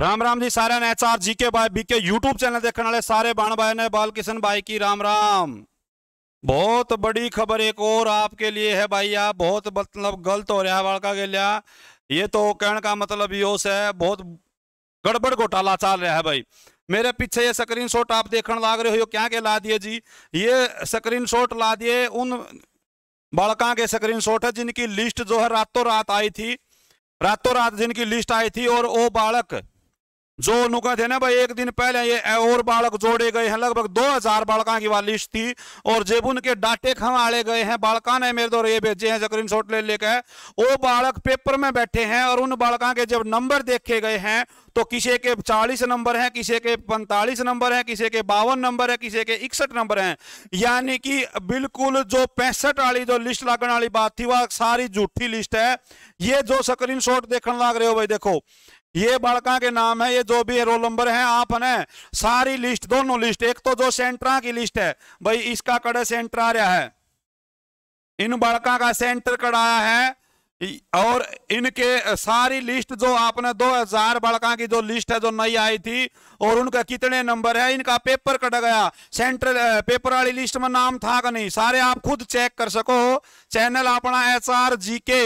राम जी सारे ने H R G के ਬਾਈ बीके यूट्यूब चैनल देखने वाले सारे बाण भाई ने बाल किशन भाई की राम राम बहुत बड़ी खबर एक और आपके लिए है भाई आप बहुत मतलब गलत हो रहा है बालका के लिए ये तो कहने का मतलब योश है बहुत गड़बड़ घोटाला चल रहा है भाई मेरे पीछे ये शॉट आप देखने लाग रहे हो क्या के ला दिए जी ये शॉट ला दिए उन बालका के शॉट है जिनकी लिस्ट जो है रातों रात आई थी रातों रात जिनकी लिस्ट आई थी और वो बालक जो नुका थे ना भाई एक दिन पहले ये और बालक जोड़े गए हैं लगभग दो हजार बालका की वाली थी और जब उनके डाटे खड़े गए हैं बालका ने मेरे दौर ये भेजे हैं जक्रीन शॉट ले लेकर वो बालक पेपर में बैठे हैं और उन बालका के जब नंबर देखे गए हैं तो किसी के 40 नंबर हैं किसी के 45 नंबर हैं किसी के बावन नंबर है किसी के इकसठ नंबर हैं यानी कि बिल्कुल जो पैंसठ वाली जो लिस्ट लागण वाली बात थी वह सारी झूठी लिस्ट है ये जो स्क्रीन शॉट देखने लाग रहे हो भाई देखो ये बड़का के नाम है ये जो भी रोल नंबर है आप ने सारी लिस्ट दोनों लिस्ट एक तो जो सेंटरा की लिस्ट है भाई इसका कड़े सेंटर आ रहा है इन बड़का का सेंटर कड़ाया है और इनके सारी लिस्ट जो आपने 2000 बड़का की जो लिस्ट है जो नई आई थी और उनका कितने नंबर है इनका पेपर कट गया सेंट्रल पेपर वाली लिस्ट में नाम था कि नहीं सारे आप खुद चेक कर सको चैनल अपना H R G K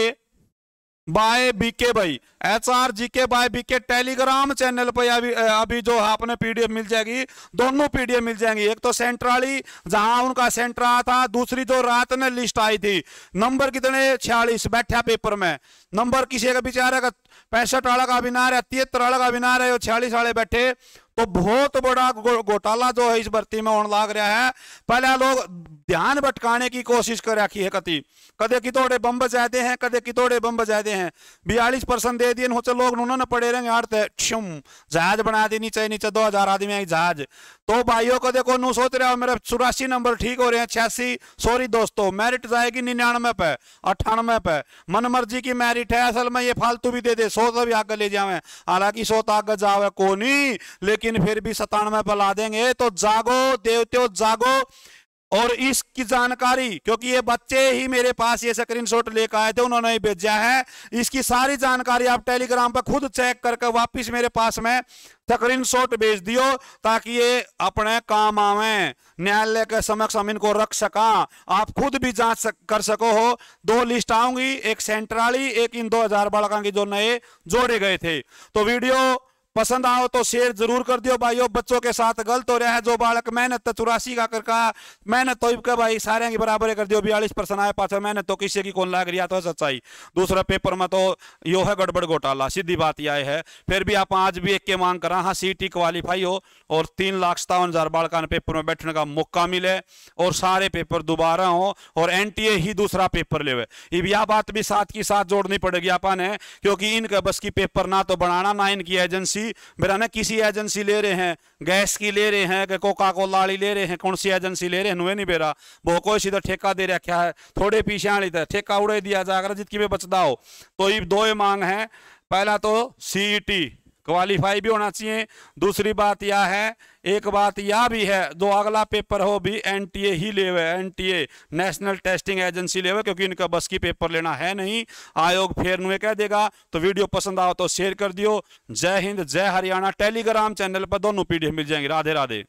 by BK भाई H R G K by BK Telegram channel पर अभी अभी जो आपने पीडीएफ मिल जाएगी दोनों पीडीएफ मिल जाएंगी एक तो सेंट्राली जहां उनका आया था दूसरी जो रात ने लिस्ट आई थी नंबर कितने छियालीस बैठा पेपर में नंबर किसी का बेचारे का पैंसठ वाला का अभिनार है तिहत्तर वाला का अभिनार है छियालीस वाले बैठे तो बहुत बड़ा गो, घोटाला जो है इस भर्ती में होने लग रहा है पहले लोग ध्यान भटकाने की कोशिश कर रखी है कति कदे कि थोड़े बम बजाते हैं कदे कि बम बजाते हैं बयालीस परसेंट दे दिए होते लोग उन्होंने पड़े रहेंगे अर्थ छुम जहाज बना दी नीचे नीचे दो हजार आदमी है जहाज तो भाइयों को देखो नू सोच रहे हो मेरे चौरासी नंबर ठीक हो रहे हैं छियासी सॉरी दोस्तों मेरिट जाएगी निन्यानवे पे अट्ठानवे पे मन मर्जी की मेरिट है असल में ये फालतू भी दे दे सो तो भी आगे ले जावे हालांकि सो तो आगे जावे को नहीं लेकिन लेकिन फिर भी सतानवे पर ला देंगे तो जागो देवते जागो और इसकी जानकारी क्योंकि ये बच्चे ही मेरे पास ये स्क्रीनशॉट लेकर आए थे उन्होंने ही भेजा है इसकी सारी जानकारी आप टेलीग्राम पर खुद चेक करके वापस मेरे पास में स्क्रीनशॉट भेज दियो ताकि ये अपने काम आवे न्यायालय के समक्ष हम इनको रख सका आप खुद भी जांच सक, कर सको हो दो लिस्ट आऊंगी एक सेंट्राली एक इन दो हजार बालकों की जो नए जोड़े गए थे तो वीडियो पसंद आओ तो शेयर जरूर कर दियो भाई बच्चों के साथ गलत हो रहा है जो बालक मेहनत तो चौरासी का कर कहा मेहनत तो इबका भाई सारे की बराबर कर दियो बयालीस परसेंट आए पास मेहनत तो किसी की कौन लाग रही तो सच्चाई दूसरा पेपर में तो यो है गड़बड़ घोटाला सीधी बात यह है फिर भी आप आज भी एक के मांग करा हाँ सी क्वालिफाई हो और तीन लाख सत्तावन हजार बालकान पेपर में बैठने का मौका मिले और सारे पेपर दोबारा हो और एन ही दूसरा पेपर ले यह बात भी साथ की साथ जोड़नी पड़ेगी आपने क्योंकि इनके बस की पेपर ना तो बनाना ना इनकी एजेंसी एजेंसी ना किसी एजेंसी ले रहे हैं गैस की ले रहे हैं कि कोका को लाड़ी ले रहे हैं कौन सी एजेंसी ले रहे हैं नुए नहीं बेरा वो कोई सीधा ठेका दे रखा है थोड़े पीछे आने था ठेका उड़े दिया जाकर जितकी भी बचता हो तो ये दो मांग है पहला तो सी क्वालिफाई भी होना चाहिए दूसरी बात यह है एक बात यह भी है जो अगला पेपर हो भी एनटीए ही T A National Testing Agency लेवे क्योंकि इनका बस की पेपर लेना है नहीं आयोग फिर नुए कह देगा तो वीडियो पसंद आओ तो शेयर कर दियो जय हिंद जय हरियाणा टेलीग्राम चैनल पर दोनों पीडीएफ मिल जाएंगे राधे राधे